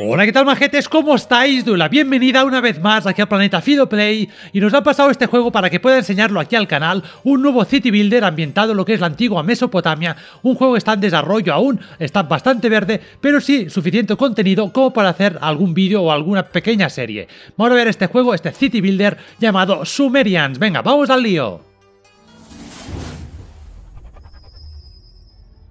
Hola, ¿qué tal majetes? ¿Cómo estáis? Doy la bienvenida una vez más aquí al planeta Fido Play y nos ha pasado este juego para que pueda enseñarlo aquí al canal, un nuevo City Builder ambientado en lo que es la antigua Mesopotamia, un juego que está en desarrollo aún, está bastante verde, pero sí suficiente contenido como para hacer algún vídeo o alguna pequeña serie. Vamos a ver este juego, este City Builder llamado Sumerians. Venga, vamos al lío.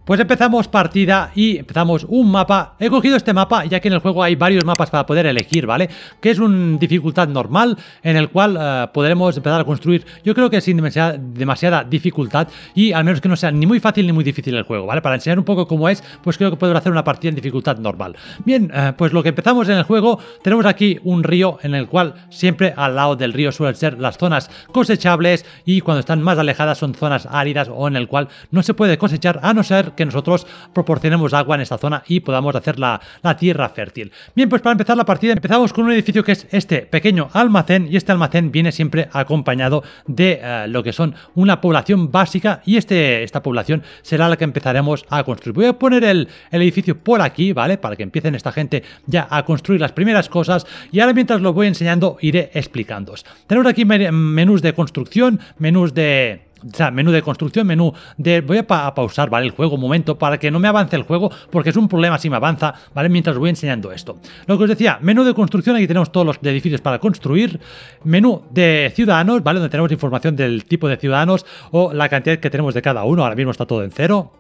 Pues empezamos partida y empezamos un mapa. He cogido este mapa ya que en el juego hay varios mapas para poder elegir, ¿vale? Que es un dificultad normal en el cual eh, podremos empezar a construir, yo creo que sin demasiada, dificultad y al menos que no sea ni muy fácil ni muy difícil el juego, ¿vale? Para enseñar un poco cómo es, pues creo que puedo hacer una partida en dificultad normal. Bien, eh, pues lo que empezamos en el juego, tenemos aquí un río en el cual siempre al lado del río suelen ser las zonas cosechables y cuando están más alejadas son zonas áridas o en el cual no se puede cosechar a no ser que nosotros proporcionemos agua en esta zona y podamos hacer la, tierra fértil. Bien, pues para empezar la partida empezamos con un edificio que es este pequeño almacén y este almacén viene siempre acompañado de eh, lo que son una población básica y este, esta población será la que empezaremos a construir. Voy a poner el, edificio por aquí, ¿vale? Para que empiecen esta gente ya a construir las primeras cosas y ahora mientras lo voy enseñando iré explicándoos. Tenemos aquí menús de construcción, menús de o sea, menú de construcción, menú de... Voy a, pausar, ¿vale? El juego un momento para que no me avance el juego, porque es un problema si me avanza, ¿vale? Mientras voy enseñando esto. Lo que os decía, menú de construcción, aquí tenemos todos los edificios para construir. Menú de ciudadanos, ¿vale? Donde tenemos información del tipo de ciudadanos o la cantidad que tenemos de cada uno. Ahora mismo está todo en cero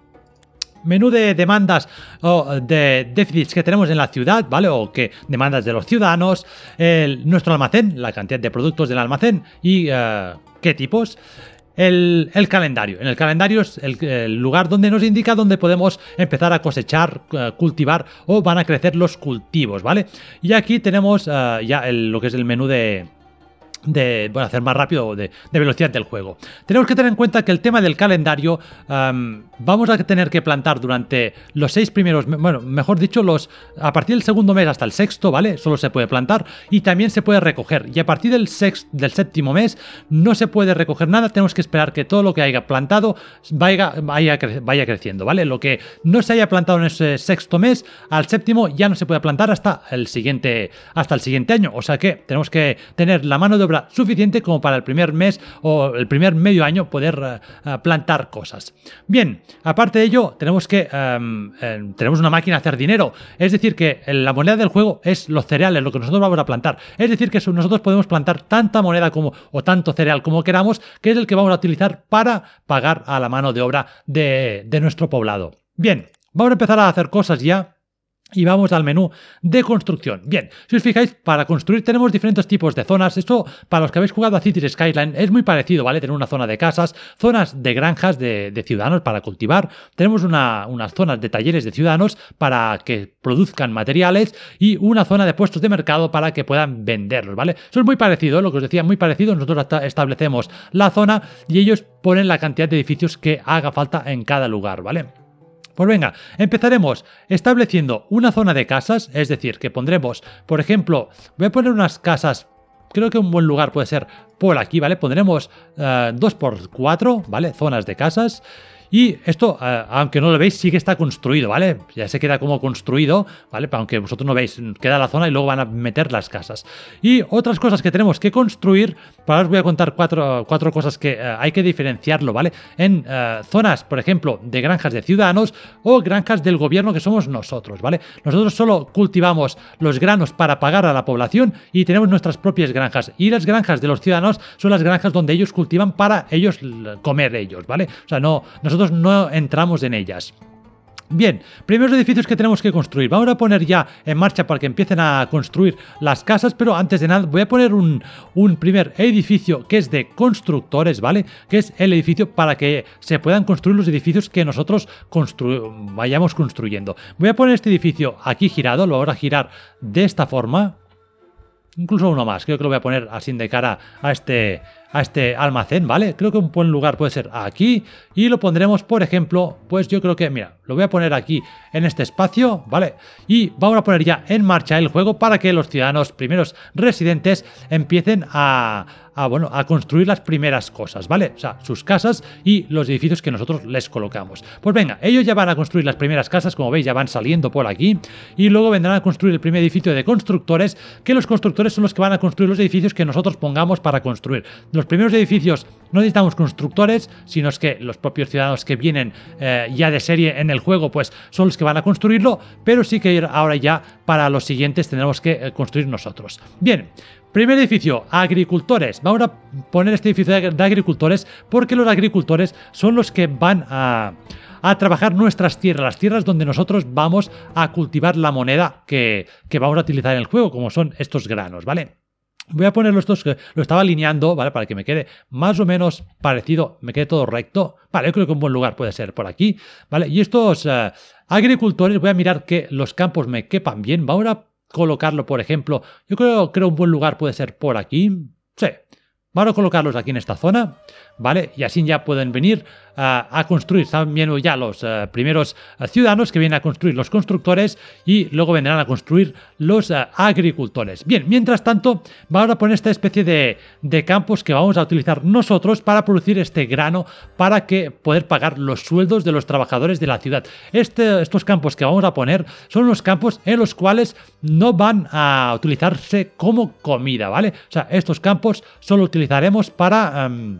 menú de demandas o de déficits que tenemos en la ciudad, ¿vale? O que demandas de los ciudadanos, nuestro almacén, la cantidad de productos del almacén y eh, qué tipos el, calendario. En el calendario es el, lugar donde nos indica dónde podemos empezar a cosechar, eh, cultivar o van a crecer los cultivos, ¿vale? Y aquí tenemos eh, ya lo que es el menú de, de bueno, hacer más rápido de, de, velocidad del juego. Tenemos que tener en cuenta que el tema del calendario vamos a tener que plantar durante los seis primeros, bueno, mejor dicho, los a partir del segundo mes hasta el sexto, ¿vale? Solo se puede plantar y también se puede recoger. Y a partir del, sexto, del séptimo mes no se puede recoger nada, tenemos que esperar que todo lo que haya plantado vaya, vaya, vaya creciendo, ¿vale? Lo que no se haya plantado en ese sexto mes, al séptimo ya no se puede plantar hasta el siguiente, hasta el siguiente año. O sea que tenemos que tener la mano de suficiente como para el primer mes o el primer medio año poder eh, eh, plantar cosas. Bien, aparte de ello, tenemos que em, em, tenemos una máquina hacer dinero, es decir, que la moneda del juego es los cereales, lo que nosotros vamos a plantar. Es decir, que nosotros podemos plantar tanta moneda como o tanto cereal como queramos, que es el que vamos a utilizar para pagar a la mano de obra de nuestro poblado. Bien, vamos a empezar a hacer cosas ya y vamos al menú de construcción. Bien, si os fijáis, para construir tenemos diferentes tipos de zonas. Esto, para los que habéis jugado a Cities Skyline, es muy parecido, ¿vale? Tener una zona de casas, zonas de granjas de, ciudadanos para cultivar. Tenemos unas zonas de talleres de ciudadanos para que produzcan materiales y una zona de puestos de mercado para que puedan venderlos, ¿vale? Eso es muy parecido, lo que os decía, muy parecido. Nosotros establecemos la zona y ellos ponen la cantidad de edificios que haga falta en cada lugar, ¿vale? Pues venga, empezaremos estableciendo una zona de casas, es decir, que pondremos, por ejemplo, voy a poner unas casas, creo que un buen lugar puede ser por aquí, ¿vale? Pondremos eh, dos 2x4, ¿vale? Zonas de casas. Y esto, eh, aunque no lo veis, sí que está construido, ¿vale? Ya se queda como construido, ¿vale? Aunque vosotros no veis, queda la zona y luego van a meter las casas. Y otras cosas que tenemos que construir, para os voy a contar cuatro, cuatro cosas que eh, hay que diferenciarlo, ¿vale? En eh, zonas, por ejemplo, de granjas de ciudadanos o granjas del gobierno que somos nosotros, ¿vale? Nosotros solo cultivamos los granos para pagar a la población y tenemos nuestras propias granjas. Y las granjas de los ciudadanos son las granjas donde ellos cultivan para ellos comer ellos, ¿vale? O sea, no, nosotros todos no entramos en ellas. Bien, primeros edificios que tenemos que construir. Vamos a poner ya en marcha para que empiecen a construir las casas, pero antes de nada voy a poner un, primer edificio que es de constructores, ¿vale? Que es el edificio para que se puedan construir los edificios que nosotros vayamos construyendo. Voy a poner este edificio aquí girado, lo voy a girar de esta forma. Incluso uno más, creo que lo voy a poner así de cara a este a este almacén, ¿vale? Creo que un buen lugar puede ser aquí y lo pondremos, por ejemplo, pues yo creo que, mira, lo voy a poner aquí, en este espacio, ¿vale? Y vamos a poner ya en marcha el juego para que los ciudadanos primeros residentes empiecen a, bueno, a construir las primeras cosas, ¿vale? O sea, sus casas y los edificios que nosotros les colocamos. Pues venga, ellos ya van a construir las primeras casas, como veis, ya van saliendo por aquí. Y luego vendrán a construir el primer edificio de constructores, que los constructores son los que van a construir los edificios que nosotros pongamos para construir. Los primeros edificios no necesitamos constructores, sino que los propios ciudadanos que vienen eh, ya de serie en el juego pues son los que van a construirlo, pero sí que ahora ya para los siguientes tendremos que eh, construir nosotros. Bien, Primer edificio, agricultores. Vamos a poner este edificio de agricultores porque los agricultores son los que van a, trabajar nuestras tierras, las tierras donde nosotros vamos a cultivar la moneda que vamos a utilizar en el juego, como son estos granos, ¿vale? Voy a poner los dos, lo estaba alineando, ¿vale? Para que me quede más o menos parecido, me quede todo recto. Vale, yo creo que un buen lugar puede ser por aquí, ¿vale? Y estos eh, agricultores, voy a mirar que los campos me quepan bien. Vamos a colocarlo, por ejemplo, yo creo que un buen lugar puede ser por aquí. Sí, Vamos a colocarlos aquí en esta zona, ¿vale? Y así ya pueden venir a construir. Están viendo ya los eh, primeros eh, ciudadanos que vienen a construir los constructores y luego vendrán a construir los eh, agricultores. Bien, mientras tanto, vamos a poner esta especie de, campos que vamos a utilizar nosotros para producir este grano para que poder pagar los sueldos de los trabajadores de la ciudad. Este, estos campos que vamos a poner son los campos en los cuales no van a utilizarse como comida, ¿vale? O sea, estos campos solo utilizaremos para... Em,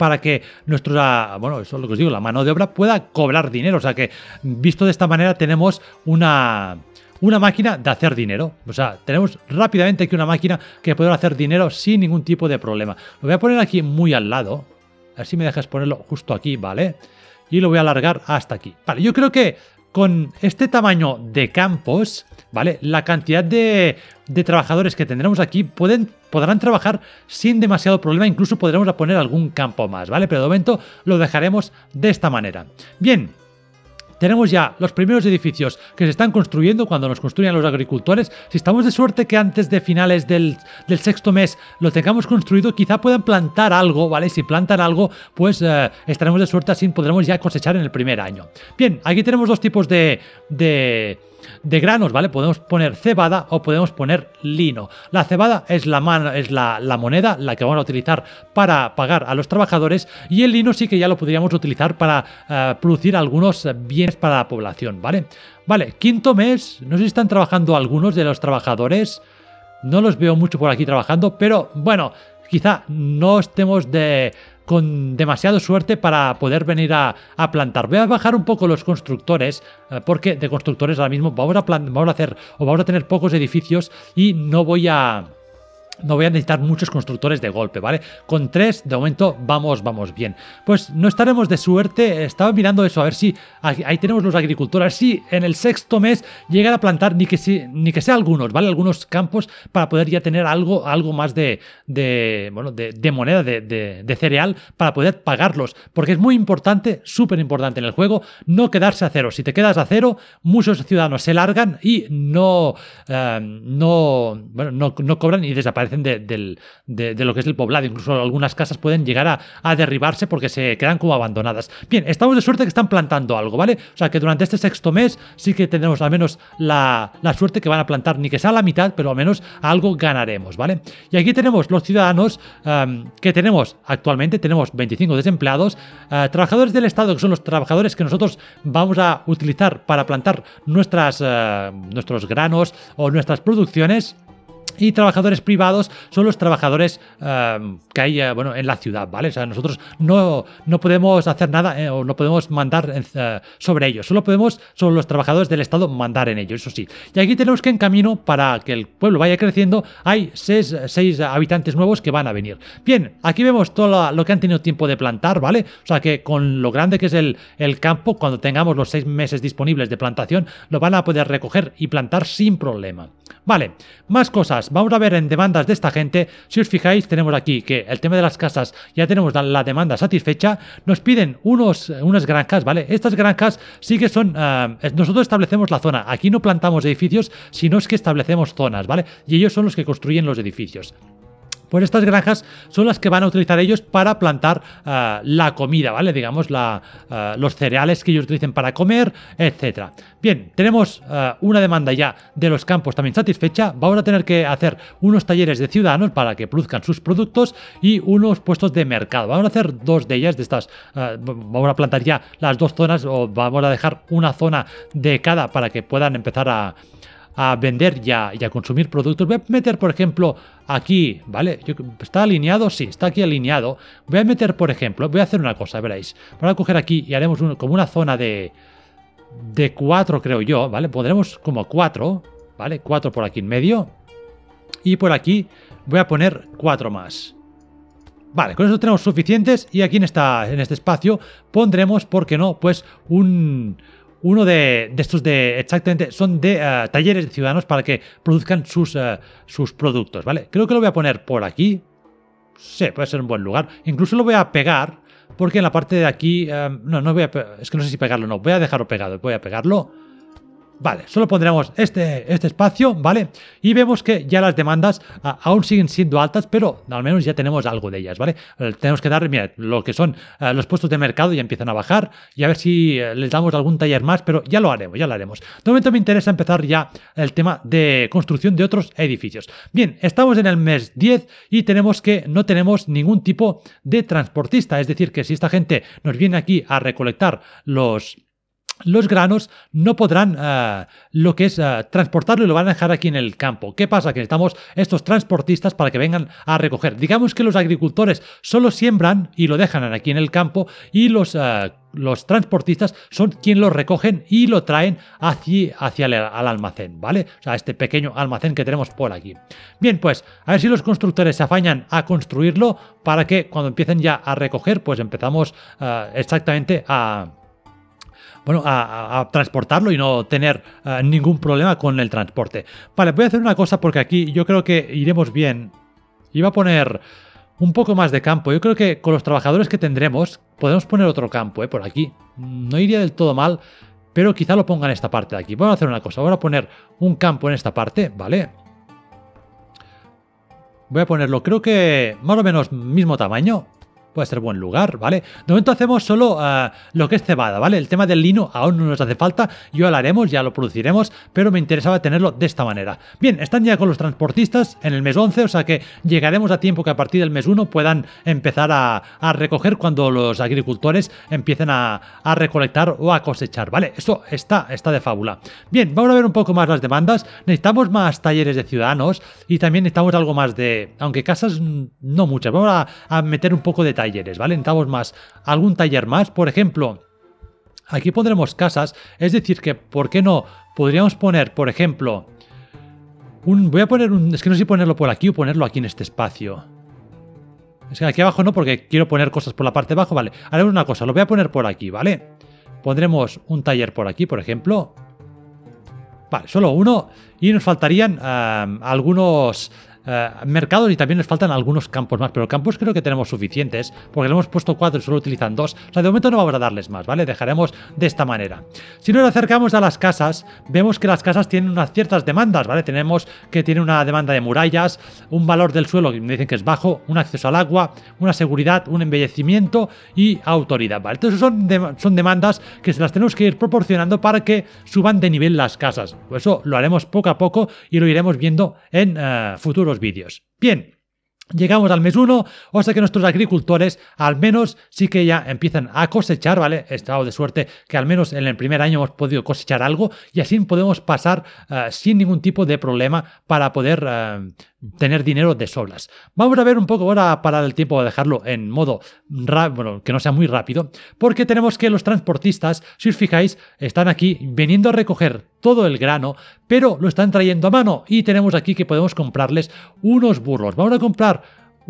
para que nuestra, bueno, eso es lo que os digo, la mano de obra pueda cobrar dinero. O sea que, visto de esta manera, tenemos una, una máquina de hacer dinero. O sea, tenemos rápidamente aquí una máquina que podrá hacer dinero sin ningún tipo de problema. Lo voy a poner aquí muy al lado. Así si me dejas ponerlo justo aquí, ¿vale? Y lo voy a alargar hasta aquí. Vale, yo creo que con este tamaño de campos, ¿vale? La cantidad de, trabajadores que tendremos aquí podrán trabajar sin demasiado problema, incluso podremos poner algún campo más, ¿vale? Pero de momento lo dejaremos de esta manera. Bien, tenemos ya los primeros edificios que se están construyendo cuando nos construyan los agricultores. Si estamos de suerte que antes de finales del, sexto mes lo tengamos construido, quizá puedan plantar algo, ¿vale? Si plantan algo, pues eh, estaremos de suerte así podremos ya cosechar en el primer año. Bien, aquí tenemos dos tipos de, de de granos, ¿vale? Podemos poner cebada o podemos poner lino. La cebada es la, es la, moneda, la que vamos a utilizar para pagar a los trabajadores y el lino sí que ya lo podríamos utilizar para eh, producir algunos bienes para la población, ¿vale? Vale, quinto mes, no sé si están trabajando algunos de los trabajadores, no los veo mucho por aquí trabajando, pero bueno, quizá no estemos de con demasiada suerte para poder venir a, plantar. Voy a bajar un poco los constructores, eh, porque de constructores ahora mismo vamos a, hacer o vamos a tener pocos edificios y no voy a no voy a necesitar muchos constructores de golpe, ¿vale? Con tres, de momento, vamos, vamos bien. Pues no estaremos de suerte. Estaba mirando eso, a ver si... Ahí tenemos los agricultores. si en el sexto mes llegan a plantar ni que, ni que sea algunos, ¿vale? Algunos campos para poder ya tener algo, algo más de, bueno, de, moneda, de, cereal, para poder pagarlos. Porque es muy importante, súper importante en el juego, no quedarse a cero. Si te quedas a cero, muchos ciudadanos se largan y no, eh, no, bueno, no, no cobran y desaparecen de, lo que es el poblado. Incluso algunas casas pueden llegar a, derribarse porque se quedan como abandonadas. Bien, estamos de suerte que están plantando algo, ¿vale? O sea que durante este sexto mes sí que tenemos al menos la, suerte que van a plantar, ni que sea la mitad, pero al menos algo ganaremos, ¿vale? Y aquí tenemos los ciudadanos um, que tenemos actualmente, tenemos 25 desempleados, uh, trabajadores del Estado, que son los trabajadores que nosotros vamos a utilizar para plantar nuestras, uh, nuestros granos o nuestras producciones y trabajadores privados son los trabajadores eh, que hay eh, bueno, en la ciudad, ¿vale? O sea, nosotros no, no podemos hacer nada eh, o no podemos mandar sobre ellos. Solo podemos, sobre los trabajadores del Estado, mandar en ellos, eso sí. Y aquí tenemos que en camino, para que el pueblo vaya creciendo, hay seis, habitantes nuevos que van a venir. Bien, aquí vemos todo lo que han tenido tiempo de plantar, ¿vale? O sea, que con lo grande que es el, el campo, cuando tengamos los seis meses disponibles de plantación, lo van a poder recoger y plantar sin problema. Vale, más cosas. Vamos a ver en demandas de esta gente. Si os fijáis, tenemos aquí que el tema de las casas ya tenemos la, demanda satisfecha. Nos piden unos, unas granjas, ¿vale? Estas granjas sí que son... Eh, nosotros establecemos la zona. Aquí no plantamos edificios, sino es que establecemos zonas, ¿vale? Y ellos son los que construyen los edificios. Pues estas granjas son las que van a utilizar ellos para plantar eh, la comida, ¿vale? Digamos, la, eh, los cereales que ellos utilicen para comer, etc. Bien, tenemos eh, una demanda ya de los campos también satisfecha. Vamos a tener que hacer unos talleres de ciudadanos para que produzcan sus productos y unos puestos de mercado. Vamos a hacer dos de ellas, de estas. vamos a plantar ya las dos zonas o vamos a dejar una zona de cada para que puedan empezar a a vender ya y a consumir productos. Voy a meter, por ejemplo, aquí, ¿vale? ¿Está alineado? Sí, está aquí alineado. Voy a meter, por ejemplo, voy a hacer una cosa, veréis. Voy a coger aquí y haremos como una zona de, de cuatro, creo yo, ¿vale? podremos como cuatro, ¿vale? Cuatro por aquí en medio. Y por aquí voy a poner cuatro más. Vale, con eso tenemos suficientes y aquí en, esta, en este espacio pondremos, ¿por qué no? Pues un uno de, estos de exactamente son de eh, talleres de ciudadanos para que produzcan sus, eh, sus productos, ¿vale? Creo que lo voy a poner por aquí. Sí, puede ser un buen lugar. Incluso lo voy a pegar porque en la parte de aquí, eh, no, no voy a, es que no sé si pegarlo o no, voy a dejarlo pegado, voy a pegarlo. Vale, solo pondremos este, este espacio, ¿vale? Y vemos que ya las demandas aún siguen siendo altas, pero al menos ya tenemos algo de ellas, ¿vale? Eh, tenemos que dar, mira, lo que son eh, los puestos de mercado ya empiezan a bajar y a ver si eh, les damos algún taller más, pero ya lo haremos, ya lo haremos. De momento me interesa empezar ya el tema de construcción de otros edificios. Bien, estamos en el mes 10 y tenemos que no tenemos ningún tipo de transportista, es decir, que si esta gente nos viene aquí a recolectar los los granos no podrán eh, lo que es eh, transportarlo y lo van a dejar aquí en el campo. ¿Qué pasa? Que necesitamos estos transportistas para que vengan a recoger. Digamos que los agricultores solo siembran y lo dejan aquí en el campo y los, eh, los transportistas son quienes lo recogen y lo traen hacia, hacia el almacén, ¿vale? O sea, este pequeño almacén que tenemos por aquí. Bien, pues a ver si los constructores se afañan a construirlo para que cuando empiecen ya a recoger, pues empezamos exactamente a bueno, a, transportarlo y no tener eh, ningún problema con el transporte. Vale, voy a hacer una cosa porque aquí yo creo que iremos bien. Iba a poner un poco más de campo. Yo creo que con los trabajadores que tendremos podemos poner otro campo, ¿eh? Por aquí. No iría del todo mal, pero quizá lo ponga en esta parte de aquí. Voy a hacer una cosa. Voy a poner un campo en esta parte, ¿vale? Voy a ponerlo, creo que más o menos mismo tamaño puede ser buen lugar, ¿vale? De momento hacemos solo ah, lo que es cebada, ¿vale? El tema del lino aún no nos hace falta, Yo lo haremos, ya lo produciremos, pero me interesaba tenerlo de esta manera. Bien, están ya con los transportistas en el mes 11, o sea que llegaremos a tiempo que a partir del mes 1 puedan empezar a, recoger cuando los agricultores empiecen a, recolectar o a cosechar, ¿vale? Eso está, está de fábula. Bien, vamos a ver un poco más las demandas. Necesitamos más talleres de ciudadanos y también necesitamos algo más de, aunque casas mm, no muchas, vamos a, a meter un poco de talleres, ¿vale? Necesitamos más. ¿Algún taller más, por ejemplo? Aquí pondremos casas, es decir, que, ¿por qué no? Podríamos poner, por ejemplo, un, voy a poner un... Es que no sé si ponerlo por aquí o ponerlo aquí en este espacio. Es que aquí abajo no, porque quiero poner cosas por la parte de abajo. Vale, haremos una cosa. Lo voy a poner por aquí, ¿vale? Pondremos un taller por aquí, por ejemplo. Vale, solo uno. Y nos faltarían ah, algunos eh, mercados y también nos faltan algunos campos más, pero campos creo que tenemos suficientes porque le hemos puesto cuatro y solo utilizan dos. O sea, de momento no vamos a darles más, ¿vale? Dejaremos de esta manera. Si nos acercamos a las casas, vemos que las casas tienen unas ciertas demandas, ¿vale? Tenemos que tiene una demanda de murallas, un valor del suelo que me dicen que es bajo, un acceso al agua, una seguridad, un embellecimiento y autoridad, ¿vale? Entonces son, son demandas que se las tenemos que ir proporcionando para que suban de nivel las casas. Pues eso lo haremos poco a poco y lo iremos viendo en eh, futuro los vídeos. Bien, Llegamos al mes 1, o sea que nuestros agricultores al menos sí que ya empiezan a cosechar, ¿vale? He estado de suerte que al menos en el primer año hemos podido cosechar algo y así podemos pasar eh, sin ningún tipo de problema para poder eh, tener dinero de sobras. Vamos a ver un poco ahora para el tiempo, a dejarlo en modo bueno, que no sea muy rápido, porque tenemos que los transportistas, si os fijáis, están aquí viniendo a recoger todo el grano, pero lo están trayendo a mano y tenemos aquí que podemos comprarles unos burros. Vamos a comprar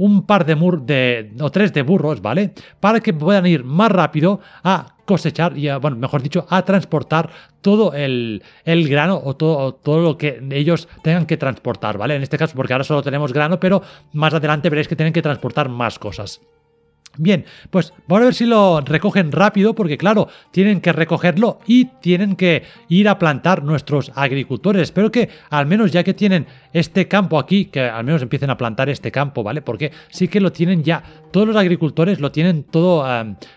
un par de, mur de o tres de burros, ¿vale? Para que puedan ir más rápido a cosechar y, bueno, mejor dicho, a transportar todo el, el grano o todo, o todo, lo que ellos tengan que transportar, ¿vale? En este caso, porque ahora solo tenemos grano, pero más adelante veréis que tienen que transportar más cosas. Bien, pues vamos a ver si lo recogen rápido, porque claro, tienen que recogerlo y tienen que ir a plantar nuestros agricultores. Espero que al menos ya que tienen este campo aquí, que al menos empiecen a plantar este campo, ¿vale? Porque sí que lo tienen ya todos los agricultores lo tienen todo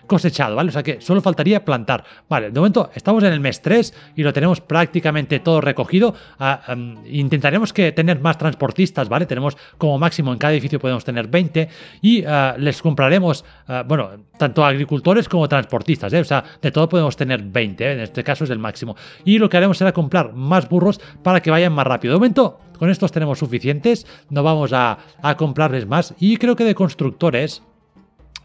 cosechado, ¿vale? O sea que solo faltaría plantar. Vale, de momento estamos en el mes 3 y lo tenemos prácticamente todo recogido. Ah, intentaremos que tener más transportistas, ¿vale? Tenemos como máximo en cada edificio podemos tener 20 y ah, les compraremos, ah, bueno, tanto agricultores como transportistas, ¿eh? O sea, de todo podemos tener 20, ¿eh? en este caso es el máximo. Y lo que haremos será comprar más burros para que vayan más rápido. De momento con estos tenemos suficientes, no vamos a, comprarles más. Y creo que de constructores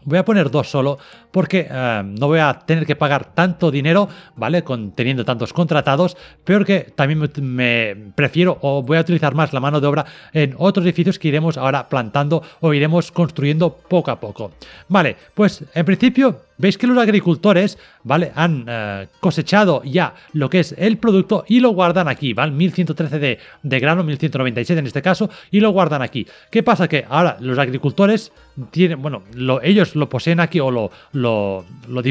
Voy a poner dos solo porque eh, no voy a tener que pagar tanto dinero, ¿vale? Con, teniendo tantos contratados, pero que también me, prefiero o voy a utilizar más la mano de obra en otros edificios que iremos ahora plantando o iremos construyendo poco a poco. Vale, pues en principio Veis que los agricultores, ¿vale? Han eh, cosechado ya lo que es el producto y lo guardan aquí, ¿vale? 1113 de, de grano, 1197 en este caso, y lo guardan aquí. ¿Qué pasa? Que ahora los agricultores tienen, bueno, ellos lo poseen aquí o lo, lo, lo,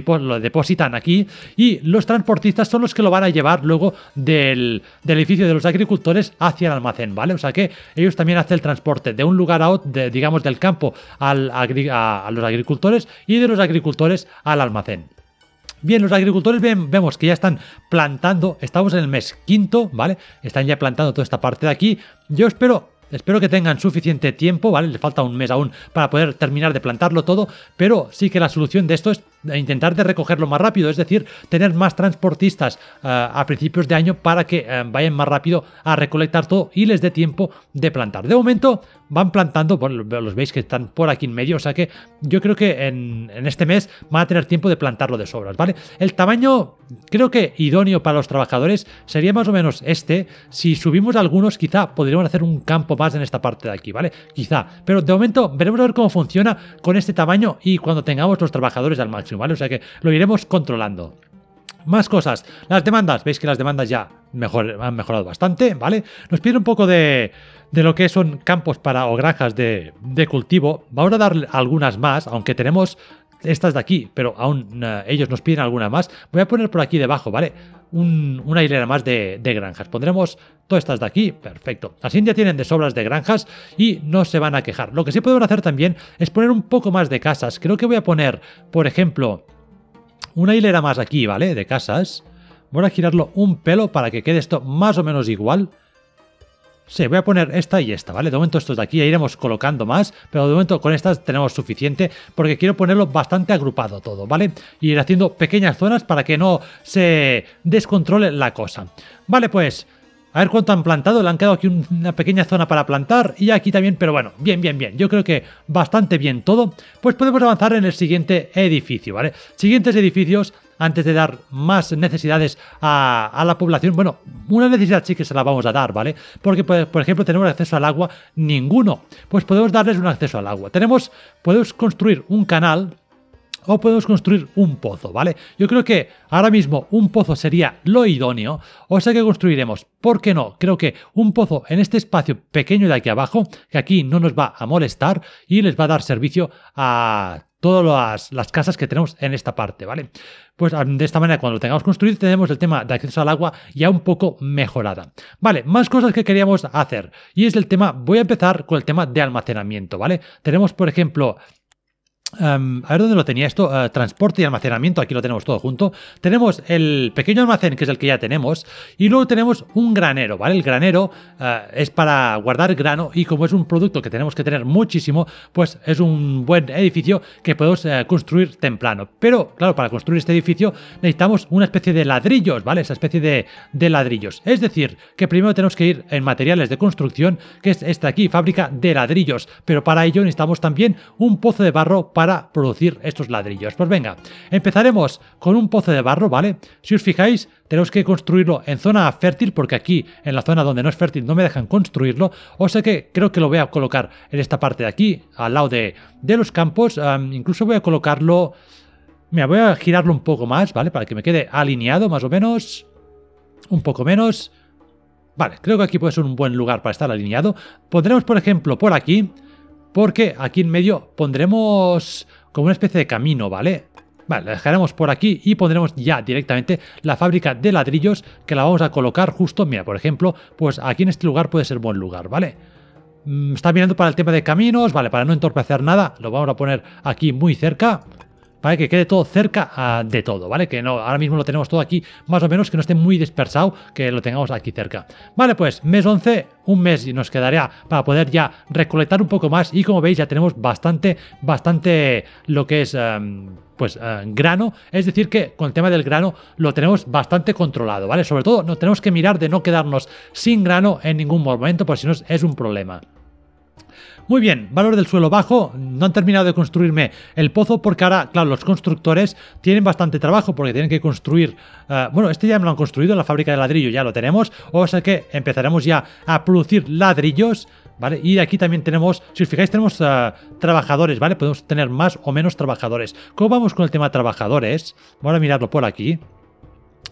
depositan aquí y los transportistas son los que lo van a llevar luego del, edificio de los agricultores hacia el almacén, ¿vale? O sea que ellos también hacen el transporte de un lugar a otro, digamos del campo a, a los agricultores y de los agricultores al almacén. Bien, los agricultores vemos que ya están plantando, estamos en el mes quinto, ¿vale? Están ya plantando toda esta parte de aquí. Yo espero Espero que tengan suficiente tiempo, ¿vale? Le falta un mes aún para poder terminar de plantarlo todo, pero sí que la solución de esto es intentar de recogerlo más rápido, es decir, tener más transportistas eh, a principios de año para que eh, vayan más rápido a recolectar todo y les dé tiempo de plantar. De momento van plantando, bueno, los veis que están por aquí en medio, o sea que yo creo que en, este mes van a tener tiempo de plantarlo de sobras, ¿vale? El tamaño creo que idóneo para los trabajadores sería más o menos este, si subimos algunos quizá podríamos hacer un campo más en esta parte de aquí, ¿vale? Quizá, pero de momento veremos a ver cómo funciona con este tamaño y cuando tengamos los trabajadores al máximo. ¿vale? O sea que lo iremos controlando. Más cosas. Las demandas. Veis que las demandas ya mejor, han mejorado bastante, ¿vale? Nos piden un poco de, de lo que son campos para o granjas de, de cultivo. Vamos a dar algunas más, aunque tenemos estas de aquí, pero aún eh, ellos nos piden alguna más. Voy a poner por aquí debajo, ¿vale? una hilera más de, de, granjas. Pondremos todas estas de aquí, perfecto. Así ya tienen de sobras de granjas y no se van a quejar. Lo que sí podemos hacer también es poner un poco más de casas. Creo que voy a poner, por ejemplo, una hilera más aquí, ¿vale? De casas. Voy a girarlo un pelo para que quede esto más o menos igual. Sí, voy a poner esta y esta, ¿vale? De momento estos de aquí iremos colocando más, pero de momento con estas tenemos suficiente porque quiero ponerlo bastante agrupado todo, ¿vale? Y ir haciendo pequeñas zonas para que no se descontrole la cosa. Vale, pues... A ver cuánto han plantado, le han quedado aquí una pequeña zona para plantar y aquí también, pero bueno, bien, bien, bien, yo creo que bastante bien todo. Pues podemos avanzar en el siguiente edificio, ¿vale? Siguientes edificios antes de dar más necesidades a, la población. Bueno, una necesidad sí que se la vamos a dar, ¿vale? Porque, pues, por ejemplo, tenemos acceso al agua, ninguno. Pues podemos darles un acceso al agua. Tenemos, podemos construir un canal o podemos construir un pozo, ¿vale? Yo creo que ahora mismo un pozo sería lo idóneo, o sea que construiremos, ¿por qué no? Creo que un pozo en este espacio pequeño de aquí abajo, que aquí no nos va a molestar y les va a dar servicio a todas las, casas que tenemos en esta parte, ¿vale? Pues ah, de esta manera, cuando lo tengamos construido, tenemos el tema de acceso al agua ya un poco mejorada. Vale, más cosas que queríamos hacer. Y es el tema, voy a empezar con el tema de almacenamiento, ¿vale? Tenemos, por ejemplo, Em, a ver dónde lo tenía esto. Eh, transporte y almacenamiento, aquí lo tenemos todo junto. Tenemos el pequeño almacén, que es el que ya tenemos, y luego tenemos un granero, ¿vale? El granero eh, es para guardar grano y como es un producto que tenemos que tener muchísimo, pues es un buen edificio que podemos eh, construir temprano. Pero, claro, para construir este edificio necesitamos una especie de ladrillos, ¿vale? Esa especie de ladrillos. Es decir, que primero tenemos que ir en materiales de construcción, que es esta aquí, fábrica de ladrillos. Pero para ello necesitamos también un pozo de barro para producir estos ladrillos. Pues venga, empezaremos con un pozo de barro, ¿vale? Si os fijáis, tenemos que construirlo en zona fértil porque aquí, en la zona donde no es fértil, no me dejan construirlo. O sea que creo que lo voy a colocar en esta parte de aquí, al lado de, de los campos. incluso voy a colocarlo... me voy a girarlo un poco más, ¿vale? Para que me quede alineado más o menos. Un poco menos. Vale, creo que aquí puede ser un buen lugar para estar alineado. Pondremos, por ejemplo, por aquí... Porque aquí en medio pondremos como una especie de camino, ¿vale? Vale, la dejaremos por aquí y pondremos ya directamente la fábrica de ladrillos que la vamos a colocar justo, mira, por ejemplo, pues aquí en este lugar puede ser buen lugar, ¿vale? Mm, está mirando para el tema de caminos, vale, para no entorpecer nada, lo vamos a poner aquí muy cerca para que quede todo cerca ah, de todo, ¿vale? Que no, ahora mismo lo tenemos todo aquí, más o menos, que no esté muy dispersado, que lo tengamos aquí cerca. Vale, pues mes 11, un mes nos quedaría para poder ya recolectar un poco más y como veis ya tenemos bastante, bastante lo que es... Em, pues eh, grano, es decir que con el tema del grano lo tenemos bastante controlado, ¿vale? Sobre todo no tenemos que mirar de no quedarnos sin grano en ningún momento, por si no es un problema. Muy bien, valor del suelo bajo, no han terminado de construirme el pozo porque ahora, claro, los constructores tienen bastante trabajo porque tienen que construir, eh, bueno, este ya me lo han construido la fábrica de ladrillo, ya lo tenemos, o sea que empezaremos ya a producir ladrillos ¿Vale? Y aquí también tenemos, si os fijáis, tenemos eh, trabajadores, ¿vale? Podemos tener más o menos trabajadores. ¿Cómo vamos con el tema trabajadores? Vamos a mirarlo por aquí.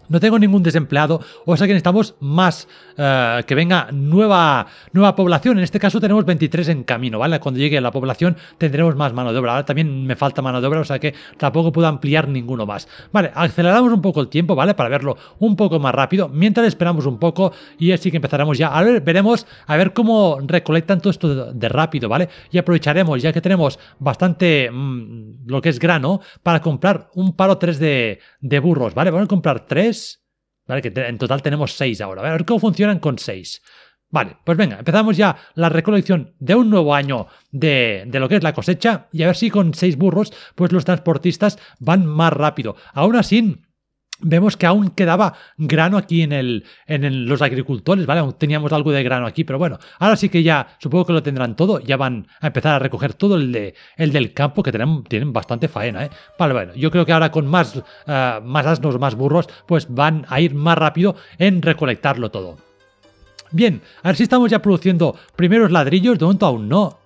No tengo ningún desempleado, o sea que necesitamos más, eh, que venga nueva, nueva población. En este caso tenemos 23 en camino, ¿vale? Cuando llegue la población tendremos más mano de obra. Ahora también me falta mano de obra, o sea que tampoco puedo ampliar ninguno más. Vale, aceleramos un poco el tiempo, ¿vale? Para verlo un poco más rápido, mientras esperamos un poco y así que empezaremos ya. A ver, veremos a ver cómo recolectan todo esto de rápido, ¿vale? Y aprovecharemos, ya que tenemos bastante mm, lo que es grano, para comprar un paro tres de, de burros, ¿vale? Vamos a comprar tres ¿Vale? Que en total tenemos seis ahora. A ver cómo funcionan con seis. Vale, pues venga, empezamos ya la recolección de un nuevo año de, de, lo que es la cosecha y a ver si con seis burros pues los transportistas van más rápido. Aún así, vemos que aún quedaba grano aquí en, el, en los agricultores, ¿vale? Aún teníamos algo de grano aquí, pero bueno, ahora sí que ya supongo que lo tendrán todo, ya van a empezar a recoger todo el, de, del campo, que tienen, tienen bastante faena, ¿eh? Vale, bueno, yo creo que ahora con más, eh, más asnos, más burros, pues van a ir más rápido en recolectarlo todo. Bien, a ver si estamos ya produciendo primeros ladrillos, de momento aún no.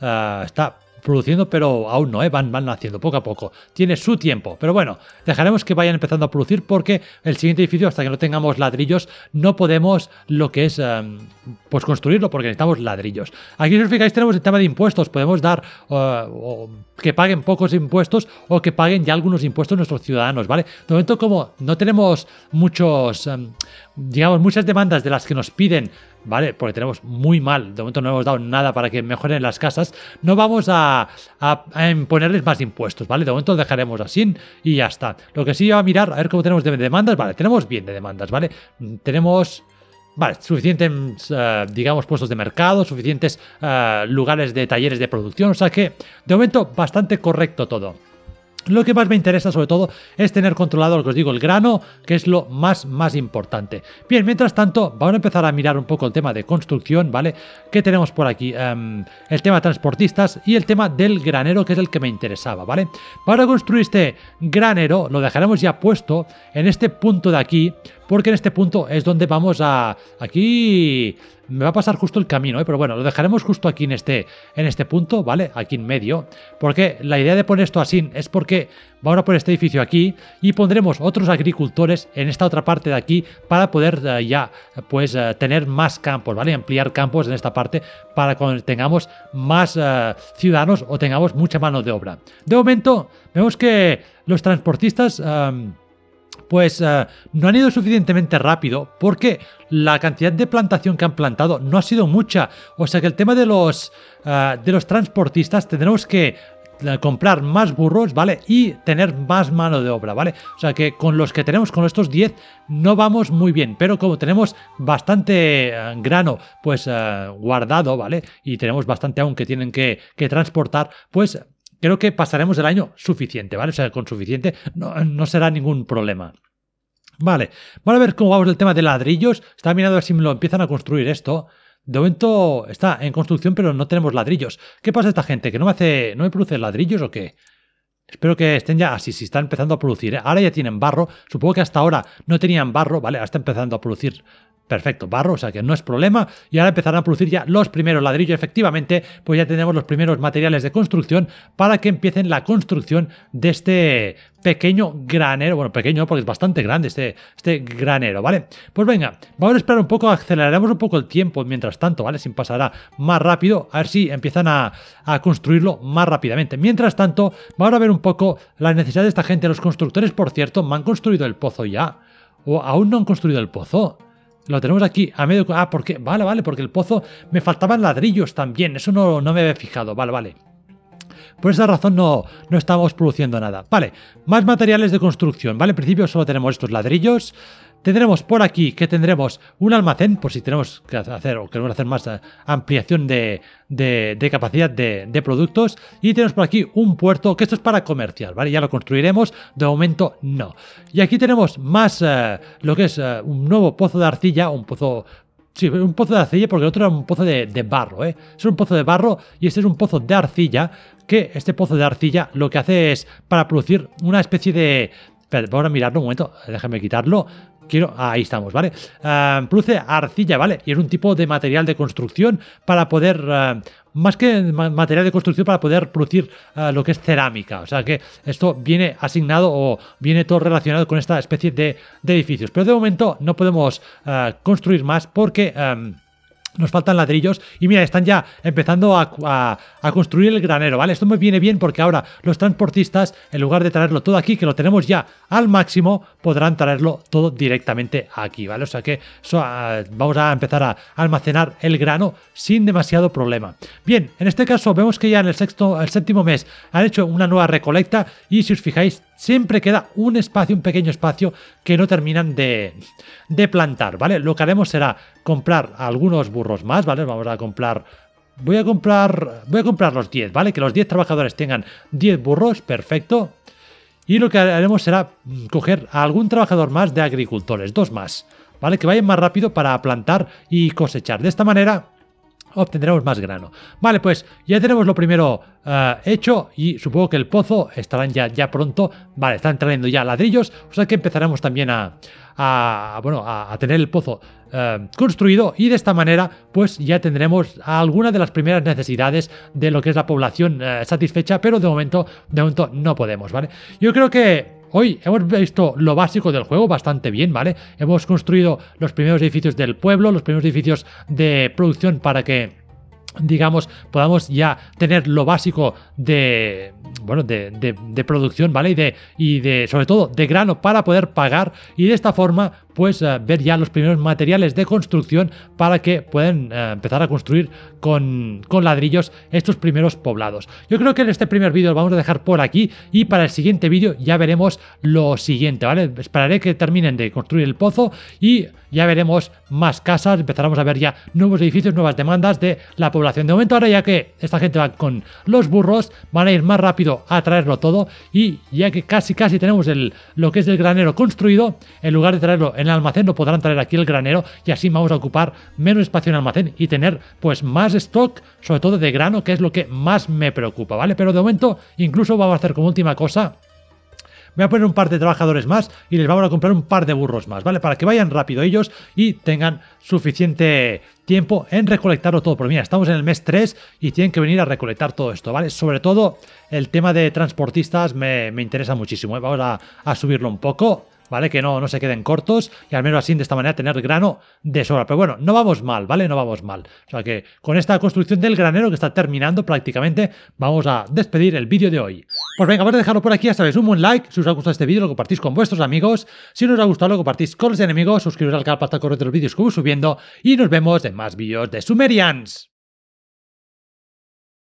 Ah, está produciendo, pero aún no, ¿eh? van, van haciendo poco a poco. Tiene su tiempo, pero bueno, dejaremos que vayan empezando a producir porque el siguiente edificio, hasta que no tengamos ladrillos, no podemos lo que es em, pues construirlo porque necesitamos ladrillos. Aquí, si os fijáis, tenemos el tema de impuestos. Podemos dar o que paguen pocos impuestos o que paguen ya algunos impuestos nuestros ciudadanos, ¿vale? De momento, como no tenemos muchos, em, digamos, muchas demandas de las que nos piden ¿vale? Porque tenemos muy mal, de momento no hemos dado nada para que mejoren las casas, no vamos a, ponerles más impuestos, ¿vale? De momento dejaremos así y ya está. Lo que sí va a mirar, a ver cómo tenemos de demandas, ¿vale? Tenemos bien de demandas, ¿vale? Tenemos... Vale, suficientes, eh, digamos, puestos de mercado, suficientes eh, lugares de talleres de producción, o sea que, de momento, bastante correcto todo. Lo que más me interesa sobre todo es tener controlado lo que os digo, el grano, que es lo más más importante. Bien, mientras tanto, vamos a empezar a mirar un poco el tema de construcción, ¿vale? ¿Qué tenemos por aquí? Em, el tema transportistas y el tema del granero, que es el que me interesaba, ¿vale? Para construir este granero, lo dejaremos ya puesto en este punto de aquí, porque en este punto es donde vamos a... Aquí me va a pasar justo el camino, ¿eh? pero bueno, lo dejaremos justo aquí en este, en este punto, ¿vale? Aquí en medio. Porque la idea de poner esto así es porque vamos a por este edificio aquí y pondremos otros agricultores en esta otra parte de aquí para poder eh, ya pues eh, tener más campos, ¿vale? Ampliar campos en esta parte para cuando tengamos más ciudadanos o tengamos mucha mano de obra. De momento, vemos que los transportistas pues eh, no han ido suficientemente rápido porque la cantidad de plantación que han plantado no ha sido mucha. O sea que el tema de los, eh, de los transportistas tendremos que eh, comprar más burros, ¿vale? Y tener más mano de obra, ¿vale? O sea que con los que tenemos, con estos 10, no vamos muy bien, pero como tenemos bastante grano, pues guardado, ¿vale? Y tenemos bastante aún que tienen que, que transportar, pues creo que pasaremos el año suficiente, ¿vale? O sea, con suficiente no, será ningún problema. Vale, vamos a ver cómo vamos el tema de ladrillos. Está mirando a ver si me lo empiezan a construir esto. De momento está en construcción, pero no tenemos ladrillos. ¿Qué pasa esta gente? ¿Que no me hace. no me produce ladrillos o qué? Espero que estén ya así, si están empezando a producir. Ahora ya tienen barro. Supongo que hasta ahora no tenían barro, ¿vale? Ahora está empezando a producir Perfecto, barro, o sea que no es problema. Y ahora empezarán a producir ya los primeros ladrillos, efectivamente, pues ya tenemos los primeros materiales de construcción para que empiecen la construcción de este pequeño granero. Bueno, pequeño porque es bastante grande este, este granero, ¿vale? Pues venga, vamos a esperar un poco, aceleraremos un poco el tiempo mientras tanto, ¿vale? Sin pasará más rápido, a ver si empiezan a, a construirlo más rápidamente. Mientras tanto, vamos a ver un poco la necesidad de esta gente. Los constructores, por cierto, me han construido el pozo ya. O aún no han construido el pozo. Lo tenemos aquí, a medio... Ah, porque... Vale, vale, porque el pozo... Me faltaban ladrillos también, eso no, no me había fijado, vale, vale. Por esa razón no, no estamos produciendo nada. Vale, más materiales de construcción, ¿vale? En principio solo tenemos estos ladrillos, Tendremos por aquí que tendremos un almacén, por si tenemos que hacer o queremos hacer más eh, ampliación de, capacidad de, productos. Y tenemos por aquí un puerto, que esto es para comercial, ¿vale? Ya lo construiremos, de momento no. Y aquí tenemos más eh, lo que es eh, un nuevo pozo de arcilla, un pozo Sí, un pozo de arcilla, porque el otro era un pozo de, barro, ¿eh? es un pozo de barro y este es un pozo de arcilla, que este pozo de arcilla lo que hace es para producir una especie de... Espera, vamos a mirarlo un momento, déjame quitarlo. Quiero, ah, ahí estamos, ¿vale? Ah, produce arcilla, ¿vale? Y es un tipo de material de construcción para poder, ah, más que material de construcción, para poder producir lo que es cerámica. O sea que esto viene asignado o viene todo relacionado con esta especie de, edificios. Pero de momento no podemos construir más porque... Nos faltan ladrillos y mira, están ya empezando a, construir el granero, ¿vale? Esto me viene bien porque ahora los transportistas, en lugar de traerlo todo aquí, que lo tenemos ya al máximo, podrán traerlo todo directamente aquí, ¿vale? O sea que ah, vamos a empezar a almacenar el grano sin demasiado problema. Bien, en este caso vemos que ya en el, sexto, el séptimo mes han hecho una nueva recolecta y si os fijáis Siempre queda un espacio, un pequeño espacio que no terminan de, plantar, ¿vale? Lo que haremos será comprar algunos burros más, ¿vale? Vamos a comprar Voy a comprar, voy a comprar los 10, ¿vale? Que los 10 trabajadores tengan 10 burros, perfecto. Y lo que haremos será coger a algún trabajador más de agricultores, dos más, ¿vale? Que vayan más rápido para plantar y cosechar. De esta manera obtendremos más grano. Vale, pues ya tenemos lo primero eh, hecho y supongo que el pozo estarán ya, ya pronto. Vale, están trayendo ya ladrillos, o sea que empezaremos también a, bueno, a, tener el pozo eh, construido y de esta manera pues ya tendremos algunas de las primeras necesidades de lo que es la población eh, satisfecha, pero de momento, de momento no podemos, ¿vale? Yo creo que Hoy hemos visto lo básico del juego bastante bien, ¿vale? Hemos construido los primeros edificios del pueblo, los primeros edificios de producción para que digamos, podamos ya tener lo básico de, bueno, de, producción, ¿vale? Y de, y de, sobre todo, de grano para poder pagar y de esta forma pues eh, ver ya los primeros materiales de construcción para que puedan eh, empezar a construir con, ladrillos estos primeros poblados. Yo creo que en este primer vídeo lo vamos a dejar por aquí y para el siguiente vídeo ya veremos lo siguiente, ¿vale? Esperaré que terminen de construir el pozo y ya veremos más casas, empezaremos a ver ya nuevos edificios, nuevas demandas de la población. De momento ahora ya que esta gente va con los burros, van a ir más rápido a traerlo todo y ya que casi casi tenemos lo que es el granero construido, en lugar de traerlo en en el almacén, lo podrán traer aquí el granero y así vamos a ocupar menos espacio en el almacén y tener pues más stock, sobre todo de grano, que es lo que más me preocupa, ¿vale? Pero de momento incluso vamos a hacer como última cosa voy a poner un par de trabajadores más y les vamos a comprar un par de burros más, ¿vale? Para que vayan rápido ellos y tengan suficiente tiempo en recolectarlo todo. Pero mira, estamos en el mes 3 y tienen que venir a recolectar todo esto, ¿vale? Sobre todo el tema de transportistas me, interesa muchísimo. ¿eh? Vamos a subirlo un poco. ¿vale? Que no, no se queden cortos y al menos así de esta manera tener grano de sobra. Pero bueno, no vamos mal, ¿vale? No vamos mal. O sea que con esta construcción del granero que está terminando prácticamente, vamos a despedir el vídeo de hoy. Pues venga, vamos a dejarlo por aquí, ya sabéis, un buen like, si os ha gustado este vídeo lo compartís con vuestros amigos, si no os ha gustado lo compartís con los enemigos, suscribiros al canal para estar de los vídeos que voy subiendo y nos vemos en más vídeos de Sumerians.